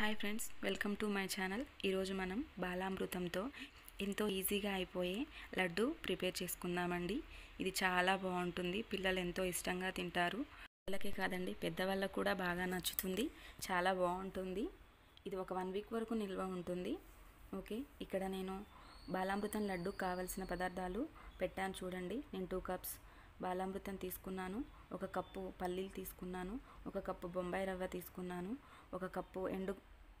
hi friends welcome to my channel ఈరోజు మనం బాలామృతంతో ఎంతో ఈజీగా అయిపోయే లడ్డు ప్రిపేర్ చేసుకుందామండి ఇది చాలా బాగుంటుంది పిల్లలు ఎంతో ఇష్టంగా తింటారు పిల్లలకే కాదండి పెద్దవాళ్ళకు కూడా బాగా నచ్చుతుంది చాలా బాగుంటుంది ఇది ఒక వన్ వీక్ వరకు నిల్వ ఉంటుంది ఓకే ఇక్కడ నేను బాలామృతం లడ్డు కావలసిన పదార్థాలు పెట్టాను చూడండి నేను టూ కప్స్ బాలామృతం తీసుకున్నాను ఒక కప్పు పల్లీలు తీసుకున్నాను ఒక కప్పు బొంబాయి రవ్వ తీసుకున్నాను ఒక కప్పు ఎండు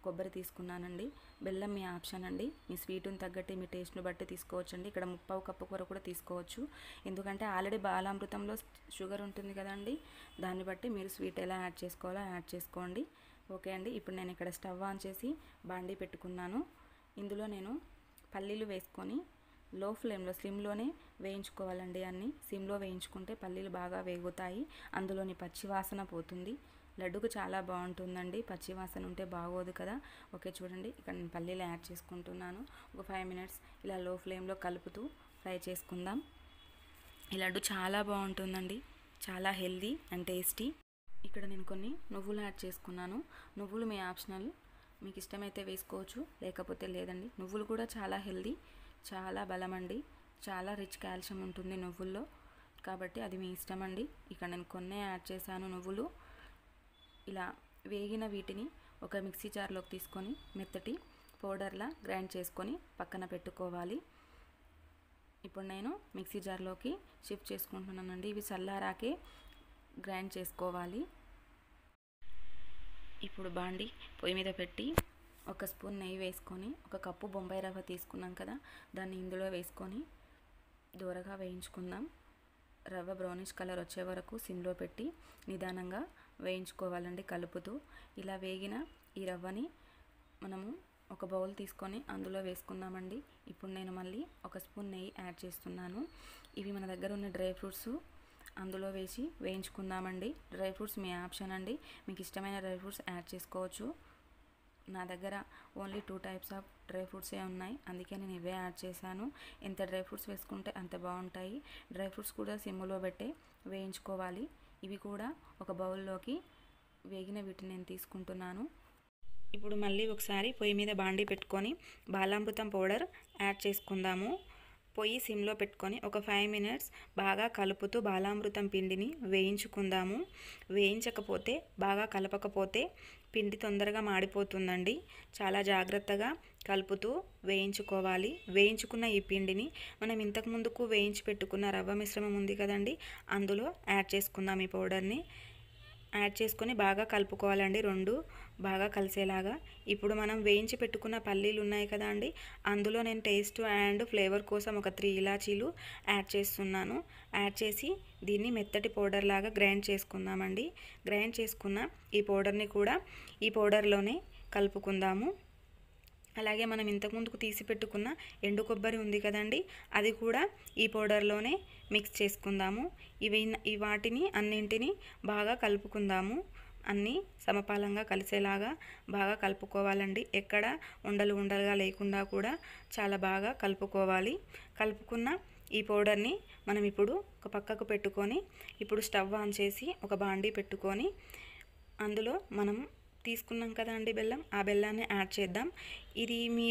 కొబ్బరి తీసుకున్నానండి బెల్లం మీ ఆప్షన్ అండి మీ స్వీట్ని తగ్గట్టు మీ టేస్ట్ని బట్టి తీసుకోవచ్చండి ఇక్కడ ముప్పావు కప్పు కూర కూడా తీసుకోవచ్చు ఎందుకంటే ఆల్రెడీ బాలామృతంలో షుగర్ ఉంటుంది కదండి దాన్ని బట్టి మీరు స్వీట్ ఎలా యాడ్ చేసుకోవాలో యాడ్ చేసుకోండి ఓకే అండి ఇప్పుడు నేను ఇక్కడ స్టవ్ ఆన్ చేసి బాండీ పెట్టుకున్నాను ఇందులో నేను పల్లీలు వేసుకొని లో ఫ్లేమ్లో స్లిమ్లోనే వేయించుకోవాలండి అన్నీ సిమ్లో వేయించుకుంటే పల్లీలు బాగా వేగుతాయి అందులోని పచ్చివాసన పోతుంది లడ్డుకు చాలా బాగుంటుందండి పచ్చి వాసన ఉంటే బాగోదు కదా ఓకే చూడండి ఇక్కడ నేను పల్లీలు యాడ్ చేసుకుంటున్నాను ఒక ఫైవ్ మినిట్స్ ఇలా లో ఫ్లేమ్లో కలుపుతూ ఫ్రై చేసుకుందాం ఈ లడ్డు చాలా బాగుంటుందండి చాలా హెల్దీ అండ్ టేస్టీ ఇక్కడ నేను కొన్ని నువ్వులు యాడ్ చేసుకున్నాను నువ్వులు మీ ఆప్షనల్ మీకు ఇష్టమైతే వేసుకోవచ్చు లేకపోతే లేదండి నువ్వులు కూడా చాలా హెల్దీ చాలా బలమండి చాలా రిచ్ కాల్షియం ఉంటుంది నువ్వుల్లో కాబట్టి అది మీ ఇష్టం అండి ఇక్కడ నేను కొన్ని యాడ్ చేశాను నువ్వులు ఇలా వేగిన వీటిని ఒక మిక్సీ జార్లోకి తీసుకొని మెత్తటి పౌడర్లా గ్రైండ్ చేసుకొని పక్కన పెట్టుకోవాలి ఇప్పుడు నేను మిక్సీ జార్లోకి షిఫ్ట్ చేసుకుంటున్నానండి ఇవి చల్లారాకే గ్రైండ్ చేసుకోవాలి ఇప్పుడు బాండి పొయ్యి మీద పెట్టి ఒక స్పూన్ నెయ్యి వేసుకొని ఒక కప్పు బొంబాయి రవ్వ తీసుకున్నాం కదా దాన్ని ఇందులో వేసుకొని దూరగా వేయించుకుందాం రవ్వ బ్రౌనిష్ కలర్ వచ్చే వరకు సిమ్లో పెట్టి నిదానంగా వేయించుకోవాలండి కలుపుతూ ఇలా వేగిన ఈ రవ్వని మనము ఒక బౌల్ తీసుకొని అందులో వేసుకుందామండి ఇప్పుడు నేను మళ్ళీ ఒక స్పూన్ నెయ్యి యాడ్ చేస్తున్నాను ఇవి మన దగ్గర ఉన్న డ్రై ఫ్రూట్స్ అందులో వేసి వేయించుకుందామండి డ్రై ఫ్రూట్స్ మీ ఆప్షన్ అండి మీకు ఇష్టమైన డ్రై ఫ్రూట్స్ యాడ్ చేసుకోవచ్చు నా దగ్గర only two types of dry ఫ్రూట్సే ఉన్నాయి అందుకే నేను ఇవే యాడ్ చేశాను ఎంత డ్రై ఫ్రూట్స్ వేసుకుంటే అంత బాగుంటాయి డ్రై ఫ్రూట్స్ కూడా సిమ్లో పెట్టే వేయించుకోవాలి ఇవి కూడా ఒక బౌల్లోకి వేగిన వీటిని నేను తీసుకుంటున్నాను ఇప్పుడు మళ్ళీ ఒకసారి పొయ్యి మీద బాండీ పెట్టుకొని బాలామృతం పౌడర్ యాడ్ చేసుకుందాము పొయ్యి సిమ్లో పెట్టుకొని ఒక ఫైవ్ మినిట్స్ బాగా కలుపుతూ బాలామృతం పిండిని వేయించుకుందాము వేయించకపోతే బాగా కలపకపోతే పిండి తొందరగా మాడిపోతుందండి చాలా జాగ్రత్తగా కలుపుతూ వేయించుకోవాలి వేయించుకున్న ఈ పిండిని మనం ఇంతకు ముందుకు వేయించి పెట్టుకున్న రవ్వ మిశ్రమం ఉంది కదండి అందులో యాడ్ చేసుకుందాం ఈ పౌడర్ని యాడ్ చేసుకొని బాగా కలుపుకోవాలండి రెండు బాగా కలిసేలాగా ఇప్పుడు మనం వేయించి పెట్టుకున్న పల్లీలు ఉన్నాయి కదా అండి అందులో నేను టేస్ట్ అండ్ ఫ్లేవర్ కోసం ఒక త్రీ ఇలాచీలు యాడ్ చేస్తున్నాను యాడ్ చేసి దీన్ని మెత్తటి పౌడర్ లాగా గ్రైండ్ చేసుకుందామండి గ్రైండ్ చేసుకున్న ఈ పౌడర్ని కూడా ఈ పౌడర్లోనే కలుపుకుందాము అలాగే మనం ఇంతకుముందుకు తీసి పెట్టుకున్న ఎండు కొబ్బరి ఉంది కదండి అది కూడా ఈ పౌడర్లోనే మిక్స్ చేసుకుందాము ఇవి ఈ వాటిని అన్నింటినీ బాగా కలుపుకుందాము అన్నీ సమపాలంగా కలిసేలాగా బాగా కలుపుకోవాలండి ఎక్కడ ఉండలు ఉండలుగా లేకుండా కూడా చాలా బాగా కలుపుకోవాలి కలుపుకున్న ఈ పౌడర్ని మనం ఇప్పుడు ఒక పక్కకు పెట్టుకొని ఇప్పుడు స్టవ్ ఆన్ చేసి ఒక బాండీ పెట్టుకొని అందులో మనం తీసుకున్నాం కదండి బెల్లం ఆ బెల్లాన్ని యాడ్ చేద్దాం ఇది మీ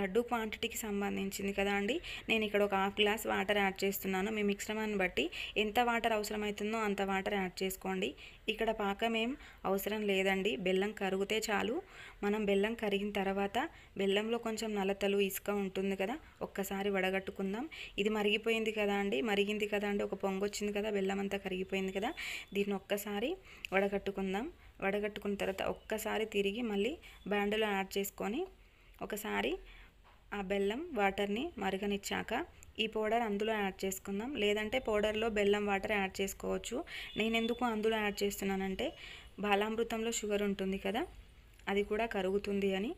లడ్డు క్వాంటిటీకి సంబంధించింది కదా అండి నేను ఇక్కడ ఒక హాఫ్ గ్లాస్ వాటర్ యాడ్ చేస్తున్నాను మీ మిశ్రమాన్ని బట్టి ఎంత వాటర్ అవసరమవుతుందో అంత వాటర్ యాడ్ చేసుకోండి ఇక్కడ పాకం ఏం అవసరం లేదండి బెల్లం కరిగితే చాలు మనం బెల్లం కరిగిన తర్వాత బెల్లంలో కొంచెం నలతలు ఇసుక ఉంటుంది కదా ఒక్కసారి వడగట్టుకుందాం ఇది మరిగిపోయింది కదా అండి మరిగింది కదా అండి ఒక పొంగు వచ్చింది కదా బెల్లం అంతా కరిగిపోయింది కదా దీన్ని ఒక్కసారి వడగట్టుకుందాం వడగట్టుకున్న తర్వాత ఒక్కసారి తిరిగి మళ్ళీ బ్యాండ్లో యాడ్ చేసుకొని ఒకసారి ఆ బెల్లం వాటర్ని మరగనిచ్చాక ఈ పౌడర్ అందులో యాడ్ చేసుకుందాం లేదంటే పౌడర్లో బెల్లం వాటర్ యాడ్ చేసుకోవచ్చు నేను ఎందుకు అందులో యాడ్ చేస్తున్నానంటే బాలామృతంలో షుగర్ ఉంటుంది కదా అది కూడా కరుగుతుంది అని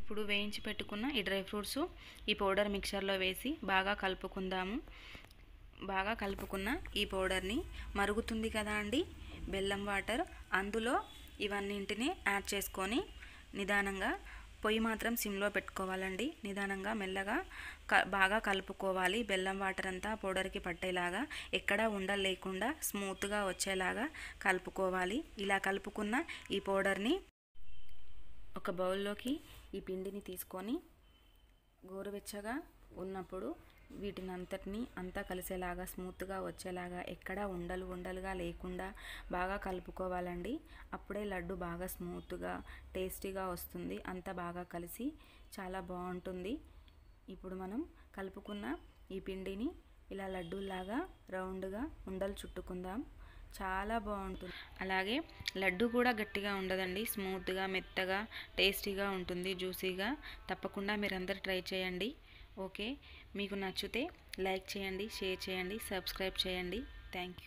ఇప్పుడు వేయించి పెట్టుకున్న ఈ డ్రై ఫ్రూట్స్ ఈ పౌడర్ మిక్చర్లో వేసి బాగా కలుపుకుందాము బాగా కలుపుకున్న ఈ పౌడర్ని మరుగుతుంది కదా అండి బెల్లం వాటర్ అందులో ఇవన్నింటినీ యాడ్ చేసుకొని నిదానంగా పొయ్యి మాత్రం సిమ్లో పెట్టుకోవాలండి నిదానంగా మెల్లగా క బాగా కలుపుకోవాలి బెల్లం వాటర్ అంతా పౌడర్కి పట్టేలాగా ఎక్కడా ఉండలేకుండా స్మూత్గా వచ్చేలాగా కలుపుకోవాలి ఇలా కలుపుకున్న ఈ పౌడర్ని ఒక బౌల్లోకి ఈ పిండిని తీసుకొని గోరువెచ్చగా ఉన్నప్పుడు వీటిని అంతటిని అంతా కలిసేలాగా స్మూత్గా వచ్చేలాగా ఎక్కడా ఉండలు ఉండలుగా లేకుండా బాగా కలుపుకోవాలండి అప్పుడే లడ్డు బాగా స్మూత్గా టేస్టీగా వస్తుంది అంతా బాగా కలిసి చాలా బాగుంటుంది ఇప్పుడు మనం కలుపుకున్న ఈ పిండిని ఇలా లడ్డూలాగా రౌండ్గా ఉండలు చుట్టుకుందాం చాలా బాగుంటుంది అలాగే లడ్డు కూడా గట్టిగా ఉండదండి స్మూత్గా మెత్తగా టేస్టీగా ఉంటుంది జ్యూసీగా తప్పకుండా మీరందరూ ట్రై చేయండి ఓకే మీకు నచ్చితే లైక్ చేయండి షేర్ చేయండి సబ్స్క్రైబ్ చేయండి థ్యాంక్